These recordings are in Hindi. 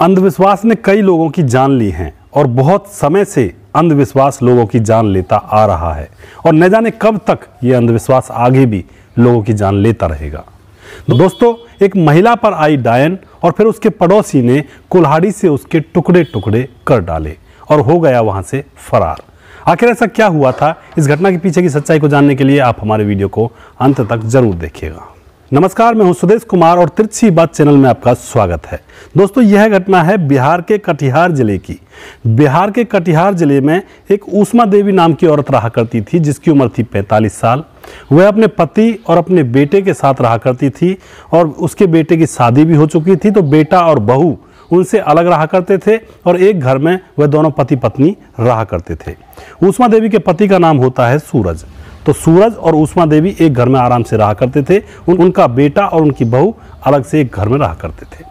अंधविश्वास ने कई लोगों की जान ली है और बहुत समय से अंधविश्वास लोगों की जान लेता आ रहा है और न जाने कब तक ये अंधविश्वास आगे भी लोगों की जान लेता रहेगा दोस्तों एक महिला पर आई डायन और फिर उसके पड़ोसी ने कुल्हाड़ी से उसके टुकड़े टुकड़े कर डाले और हो गया वहां से फरार आखिर ऐसा क्या हुआ था इस घटना के पीछे की सच्चाई को जानने के लिए आप हमारे वीडियो को अंत तक जरूर देखिएगा नमस्कार मैं हूं सुदेश कुमार और तिरछी बात चैनल में आपका स्वागत है दोस्तों यह घटना है बिहार के कटिहार जिले की बिहार के कटिहार जिले में एक ऊषमा देवी नाम की औरत रहा करती थी जिसकी उम्र थी 45 साल वह अपने पति और अपने बेटे के साथ रहा करती थी और उसके बेटे की शादी भी हो चुकी थी तो बेटा और बहू उनसे अलग रहा करते थे और एक घर में वह दोनों पति पत्नी रहा करते थे ऊषमा देवी के पति का नाम होता है सूरज तो सूरज और उषमा देवी एक घर में आराम से रहा करते थे उन, उनका बेटा और उनकी बहू अलग से एक घर में रहा करते थे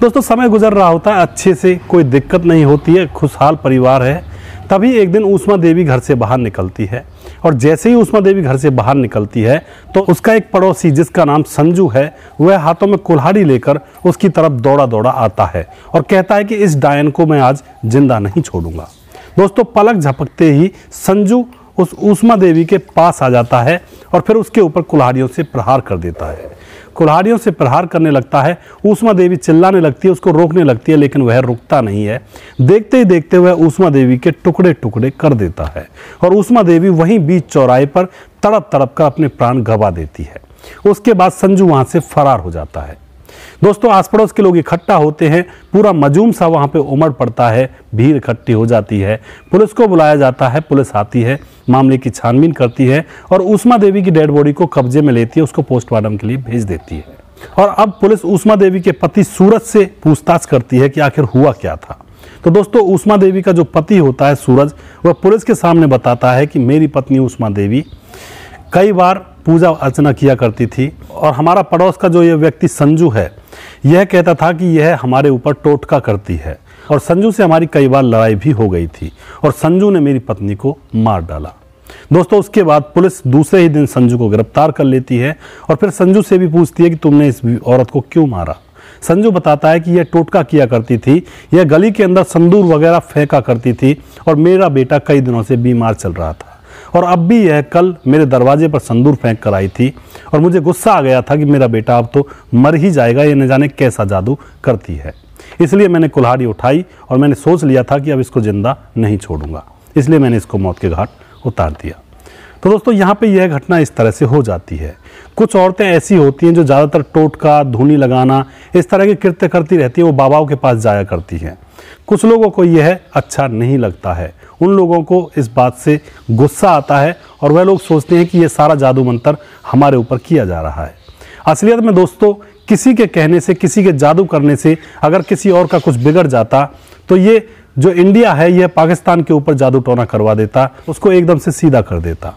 दोस्तों समय गुजर रहा होता है अच्छे से कोई दिक्कत नहीं होती है खुशहाल परिवार है तभी एक दिन उषमा देवी घर से बाहर निकलती है और जैसे ही उषमा देवी घर से बाहर निकलती है तो उसका एक पड़ोसी जिसका नाम संजू है वह हाथों में कुल्हाड़ी लेकर उसकी तरफ दौड़ा दौड़ा आता है और कहता है कि इस डायन को मैं आज जिंदा नहीं छोड़ूंगा दोस्तों पलक झपकते ही संजू उस उषमा देवी के पास आ जाता है और फिर उसके ऊपर कुल्हाड़ियों से प्रहार कर देता है कुल्हाड़ियों से प्रहार करने लगता है ऊष्मा देवी चिल्लाने लगती है उसको रोकने लगती है लेकिन वह रुकता नहीं है देखते ही देखते वह ऊषमा देवी के टुकड़े टुकड़े कर देता है और ऊष्मा देवी वहीं बीच चौराहे पर तड़प तड़प कर अपने प्राण गवा देती है उसके बाद संजू वहाँ से फरार हो जाता है दोस्तों आस पड़ोस के लोग इकट्ठा होते हैं पूरा मजूम सा वहाँ पे उमड़ पड़ता है भीड़ इकट्ठी हो जाती है पुलिस को बुलाया जाता है पुलिस आती है मामले की छानबीन करती है और उषमा देवी की डेड बॉडी को कब्जे में लेती है उसको पोस्टमार्टम के लिए भेज देती है और अब पुलिस उषमा देवी के पति सूरज से पूछताछ करती है कि आखिर हुआ क्या था तो दोस्तों उषमा देवी का जो पति होता है सूरज वह पुलिस के सामने बताता है कि मेरी पत्नी उषमा देवी कई बार पूजा अर्चना किया करती थी और हमारा पड़ोस का जो ये व्यक्ति संजू है यह कहता था कि यह हमारे ऊपर टोटका करती है और संजू से हमारी कई बार लड़ाई भी हो गई थी और संजू ने मेरी पत्नी को मार डाला दोस्तों उसके बाद पुलिस दूसरे ही दिन संजू को गिरफ्तार कर लेती है और फिर संजू से भी पूछती है कि तुमने इस औरत को क्यों मारा संजू बताता है कि यह टोटका किया करती थी यह गली के अंदर संदूर वगैरह फेंका करती थी और मेरा बेटा कई दिनों से बीमार चल रहा था और अब भी यह कल मेरे दरवाजे पर संदूर फेंक कर आई थी और मुझे गुस्सा आ गया था कि मेरा बेटा अब तो मर ही जाएगा यह न जाने कैसा जादू करती है इसलिए मैंने कुल्हाड़ी उठाई और मैंने सोच लिया था कि अब इसको ज़िंदा नहीं छोड़ूंगा इसलिए मैंने इसको मौत के घाट उतार दिया तो दोस्तों यहाँ पे यह घटना इस तरह से हो जाती है कुछ औरतें ऐसी होती हैं जो ज़्यादातर टोटका धूनी लगाना इस तरह के कृत्य करती रहती है वो बाबाओं के पास जाया करती हैं कुछ लोगों को यह अच्छा नहीं लगता है उन लोगों को इस बात से गुस्सा आता है और वह लोग सोचते हैं कि ये सारा जादू मंत्र हमारे ऊपर किया जा रहा है असलियत में दोस्तों किसी के कहने से किसी के जादू करने से अगर किसी और का कुछ बिगड़ जाता तो ये जो इंडिया है यह पाकिस्तान के ऊपर जादू टोना करवा देता उसको एकदम से सीधा कर देता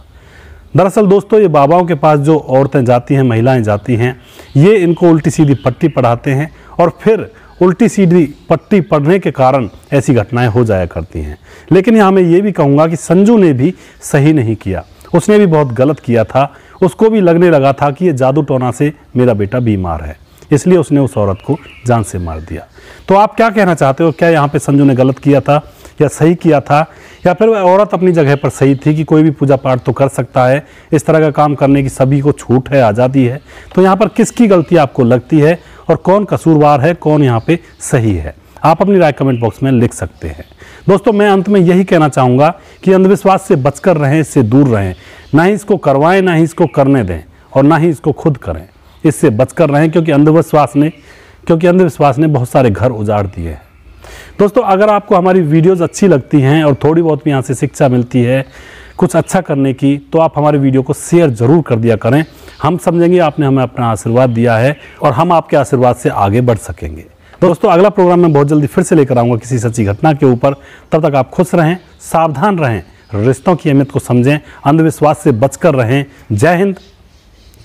दरअसल दोस्तों ये बाबाओं के पास जो औरतें जाती हैं महिलाएं जाती हैं ये इनको उल्टी सीधी पट्टी पढ़ाते हैं और फिर उल्टी सीधी पट्टी पढ़ने के कारण ऐसी घटनाएं हो जाया करती हैं लेकिन यहाँ मैं ये भी कहूँगा कि संजू ने भी सही नहीं किया उसने भी बहुत गलत किया था उसको भी लगने लगा था कि ये जादू टोना से मेरा बेटा बीमार है इसलिए उसने उस औरत को जान से मार दिया तो आप क्या कहना चाहते हो क्या यहाँ पे संजू ने गलत किया था या सही किया था या फिर वह औरत अपनी जगह पर सही थी कि कोई भी पूजा पाठ तो कर सकता है इस तरह का काम करने की सभी को छूट है आज़ादी है तो यहाँ पर किसकी गलती आपको लगती है और कौन कसूरवार है कौन यहाँ पे सही है आप अपनी राय कमेंट बॉक्स में लिख सकते हैं दोस्तों मैं अंत में यही कहना चाहूँगा कि अंधविश्वास से बचकर रहें इससे दूर रहें ना ही इसको करवाएं ना ही इसको करने दें और ना ही इसको खुद करें इससे बचकर रहें क्योंकि अंधविश्वास ने क्योंकि अंधविश्वास ने बहुत सारे घर उजाड़ दिए हैं दोस्तों अगर आपको हमारी वीडियोस अच्छी लगती हैं और थोड़ी बहुत भी यहाँ से शिक्षा मिलती है कुछ अच्छा करने की तो आप हमारे वीडियो को शेयर ज़रूर कर दिया करें हम समझेंगे आपने हमें अपना आशीर्वाद दिया है और हम आपके आशीर्वाद से आगे बढ़ सकेंगे तो दोस्तों अगला प्रोग्राम मैं बहुत जल्दी फिर से लेकर आऊँगा किसी सच्ची घटना के ऊपर तब तक आप खुश रहें सावधान रहें रिश्तों की अहमियत को समझें अंधविश्वास से बचकर रहें जय हिंद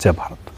जय भारत